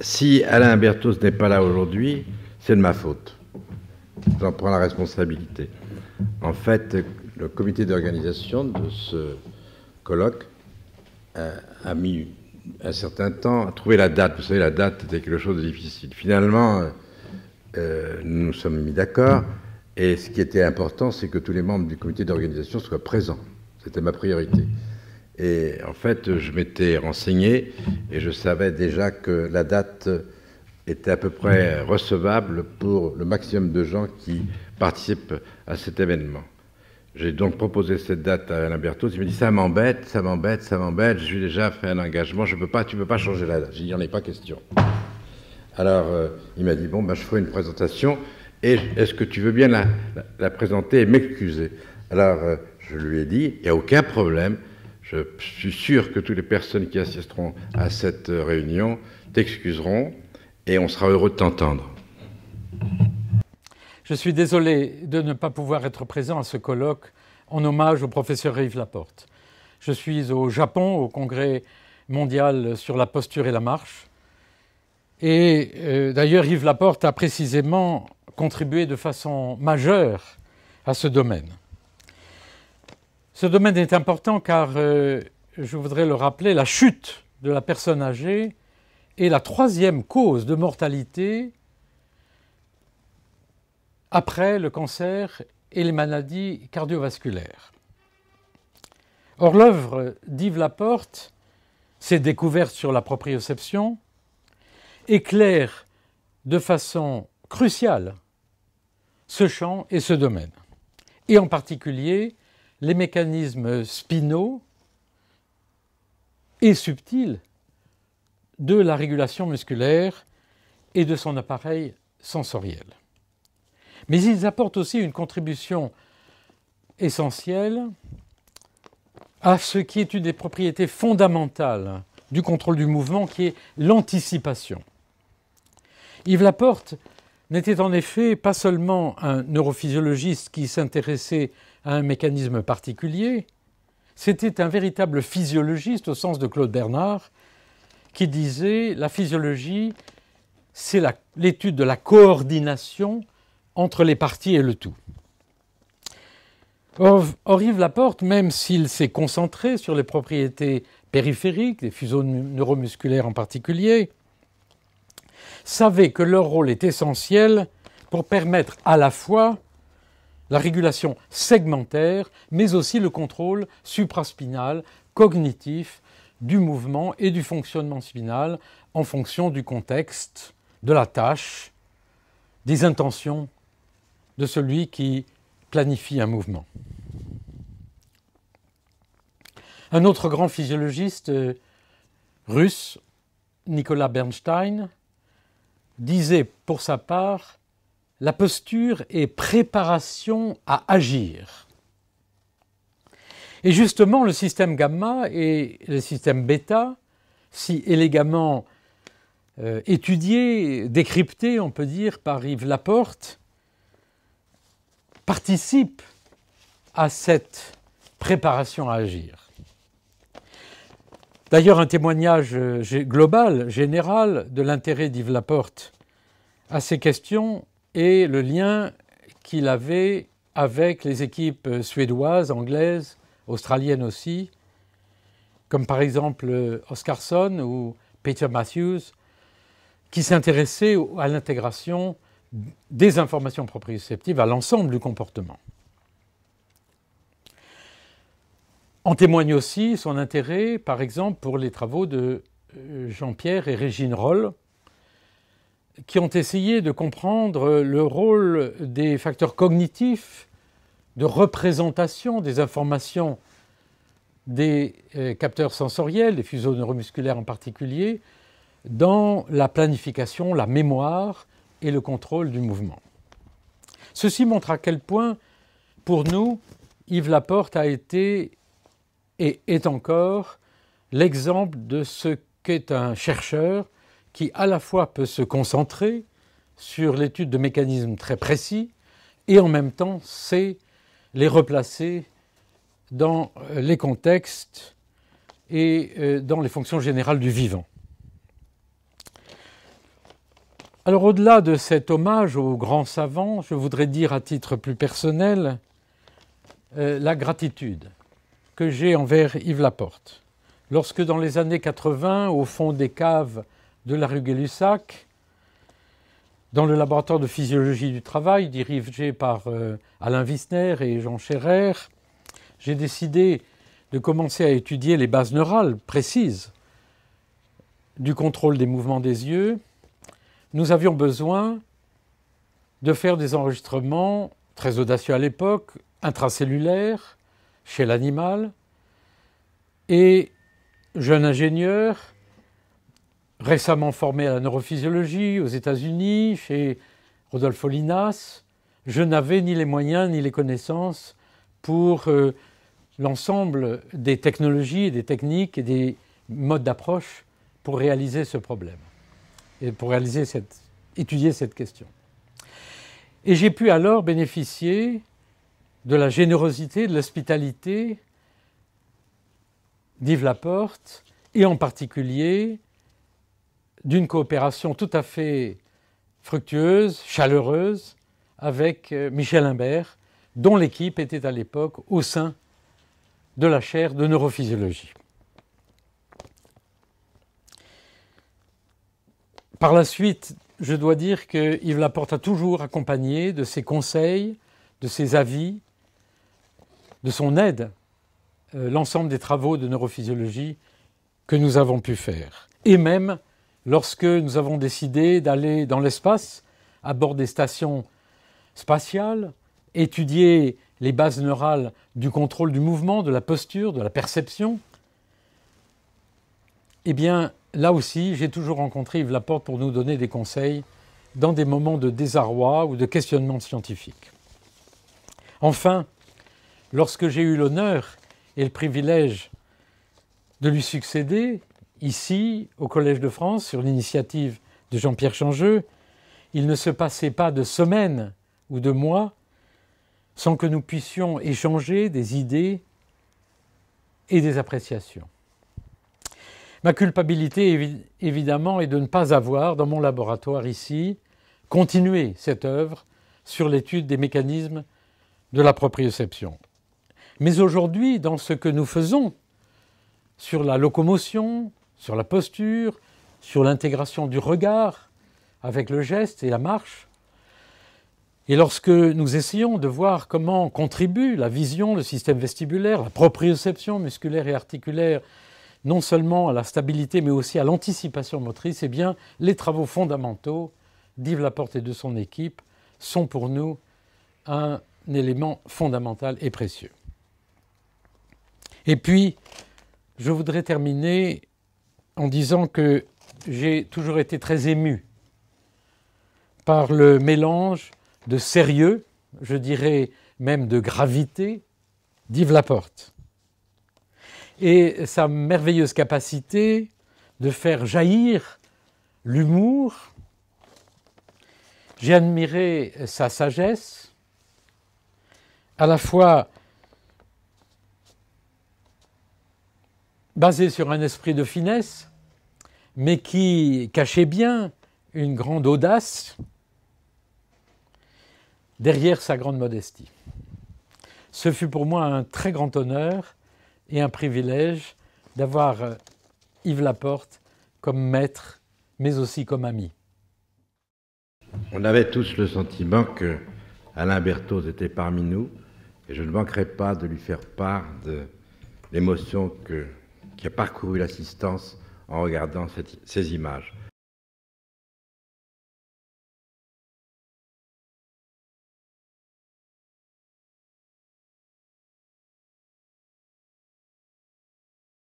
si Alain Berthos n'est pas là aujourd'hui, c'est de ma faute. J'en prends la responsabilité. En fait, le comité d'organisation de ce colloque euh, a, mis un certain temps à trouver la date. Vous savez, la date était quelque chose de difficile. Finalement, euh, nous nous sommes mis d'accord. Et ce qui était important, c'est que tous les membres du comité d'organisation soient présents. C'était ma priorité. Et en fait, je m'étais renseigné et je savais déjà que la date était à peu près recevable pour le maximum de gens qui participent à cet événement. J'ai donc proposé cette date à Alain Berthaud. Il me dit Ça m'embête, ça m'embête, ça m'embête. j'ai déjà fait un engagement. Je peux pas, tu ne peux pas changer la date. J'ai dit Il n'y en est pas question. Alors, euh, il m'a dit Bon, ben, je ferai une présentation. Et est-ce que tu veux bien la, présenter et m'excuser Alors, euh, je lui ai dit Il n'y a aucun problème je suis sûr que toutes les personnes qui assisteront à cette euh, réunion t'excuseront et on sera heureux de t'entendre. Je suis désolé de ne pas pouvoir être présent à ce colloque en hommage au professeur Yves Laporte. Je suis au Japon, au congrès mondial sur la posture et la marche. Et euh, d'ailleurs, Yves Laporte a précisément contribué de façon majeure à ce domaine. Ce domaine est important car, euh, je voudrais le rappeler, la chute de la personne âgée est la troisième cause de mortalité après le cancer et les maladies cardiovasculaires. Or, l'œuvre d'Yves Laporte, ses découvertes sur la proprioception, éclaire de façon cruciale ce champ et ce domaine, et en particulier les mécanismes spinaux et subtils de la régulation musculaire et de son appareil sensoriel. Mais ils apportent aussi une contribution essentielle à ce qui est une des propriétés fondamentales du contrôle du mouvement, qui est l'anticipation. Yves Laporte n'était en effet pas seulement un neurophysiologiste qui s'intéressait à un mécanisme particulier. C'était un véritable physiologiste au sens de Claude Bernard qui disait la physiologie, c'est l'étude de la coordination entre les parties et le tout. Or, Laporte, même s'il s'est concentré sur les propriétés périphériques, les fuseaux neuromusculaires en particulier, savait que leur rôle est essentiel pour permettre à la fois la régulation segmentaire, mais aussi le contrôle supraspinal, cognitif, du mouvement et du fonctionnement spinal en fonction du contexte, de la tâche, des intentions de celui qui planifie un mouvement. Un autre grand physiologiste euh, russe, Nicolas Bernstein, disait pour sa part la posture est préparation à agir. Et justement, le système gamma et le système bêta, si élégamment euh, étudiés, décryptés, on peut dire, par Yves Laporte, participent à cette préparation à agir. D'ailleurs, un témoignage euh, global, général, de l'intérêt d'Yves Laporte à ces questions et le lien qu'il avait avec les équipes suédoises, anglaises, australiennes aussi, comme par exemple euh, Oscarson ou Peter Matthews, qui s'intéressaient à l'intégration des informations proprioceptives à l'ensemble du comportement. En témoigne aussi son intérêt, par exemple, pour les travaux de euh, Jean-Pierre et Régine Roll, qui ont essayé de comprendre le rôle des facteurs cognitifs de représentation des informations des euh, capteurs sensoriels, des fuseaux neuromusculaires en particulier, dans la planification, la mémoire et le contrôle du mouvement. Ceci montre à quel point, pour nous, Yves Laporte a été et est encore l'exemple de ce qu'est un chercheur qui à la fois peut se concentrer sur l'étude de mécanismes très précis et en même temps sait les replacer dans euh, les contextes et euh, dans les fonctions générales du vivant. Alors au-delà de cet hommage aux grands savants, je voudrais dire à titre plus personnel euh, la gratitude que j'ai envers Yves Laporte. Lorsque dans les années 80, au fond des caves de la rue dans le laboratoire de physiologie du travail, dirigé par euh, Alain Wissner et Jean Scherrer, j'ai décidé de commencer à étudier les bases neurales précises du contrôle des mouvements des yeux. Nous avions besoin de faire des enregistrements très audacieux à l'époque, intracellulaires, chez l'animal. Et jeune ingénieur, récemment formé à la neurophysiologie aux États-Unis, chez Rodolfo Linas, je n'avais ni les moyens ni les connaissances pour euh, l'ensemble des technologies, et des techniques et des modes d'approche pour réaliser ce problème et pour réaliser cette, étudier cette question. Et j'ai pu alors bénéficier de la générosité, de l'hospitalité d'Yves Laporte et en particulier d'une coopération tout à fait fructueuse, chaleureuse, avec euh, Michel Imbert, dont l'équipe était à l'époque au sein de la chaire de neurophysiologie. Par la suite, je dois dire qu'il Laporte a toujours accompagné de ses conseils, de ses avis, de son aide, euh, l'ensemble des travaux de neurophysiologie que nous avons pu faire, et même lorsque nous avons décidé d'aller dans l'espace, à bord des stations spatiales, étudier les bases neurales du contrôle du mouvement, de la posture, de la perception, eh bien, là aussi, j'ai toujours rencontré Yves Laporte pour nous donner des conseils dans des moments de désarroi ou de questionnement scientifique. Enfin, lorsque j'ai eu l'honneur et le privilège de lui succéder Ici, au Collège de France, sur l'initiative de Jean-Pierre Changeux, il ne se passait pas de semaines ou de mois sans que nous puissions échanger des idées et des appréciations. Ma culpabilité, évidemment, est de ne pas avoir, dans mon laboratoire ici, continué cette œuvre sur l'étude des mécanismes de la proprioception. Mais aujourd'hui, dans ce que nous faisons sur la locomotion, sur la posture, sur l'intégration du regard avec le geste et la marche. Et lorsque nous essayons de voir comment contribue la vision, le système vestibulaire, la proprioception musculaire et articulaire, non seulement à la stabilité, mais aussi à l'anticipation motrice, eh bien, les travaux fondamentaux d'Yves Laporte et de son équipe sont pour nous un élément fondamental et précieux. Et puis, je voudrais terminer en disant que j'ai toujours été très ému par le mélange de sérieux, je dirais même de gravité, d'Yves Laporte. Et sa merveilleuse capacité de faire jaillir l'humour. J'ai admiré sa sagesse, à la fois basé sur un esprit de finesse, mais qui cachait bien une grande audace derrière sa grande modestie. Ce fut pour moi un très grand honneur et un privilège d'avoir euh, Yves Laporte comme maître, mais aussi comme ami. On avait tous le sentiment que Alain Berthaud était parmi nous, et je ne manquerai pas de lui faire part de l'émotion que qui a parcouru l'assistance en regardant ces images.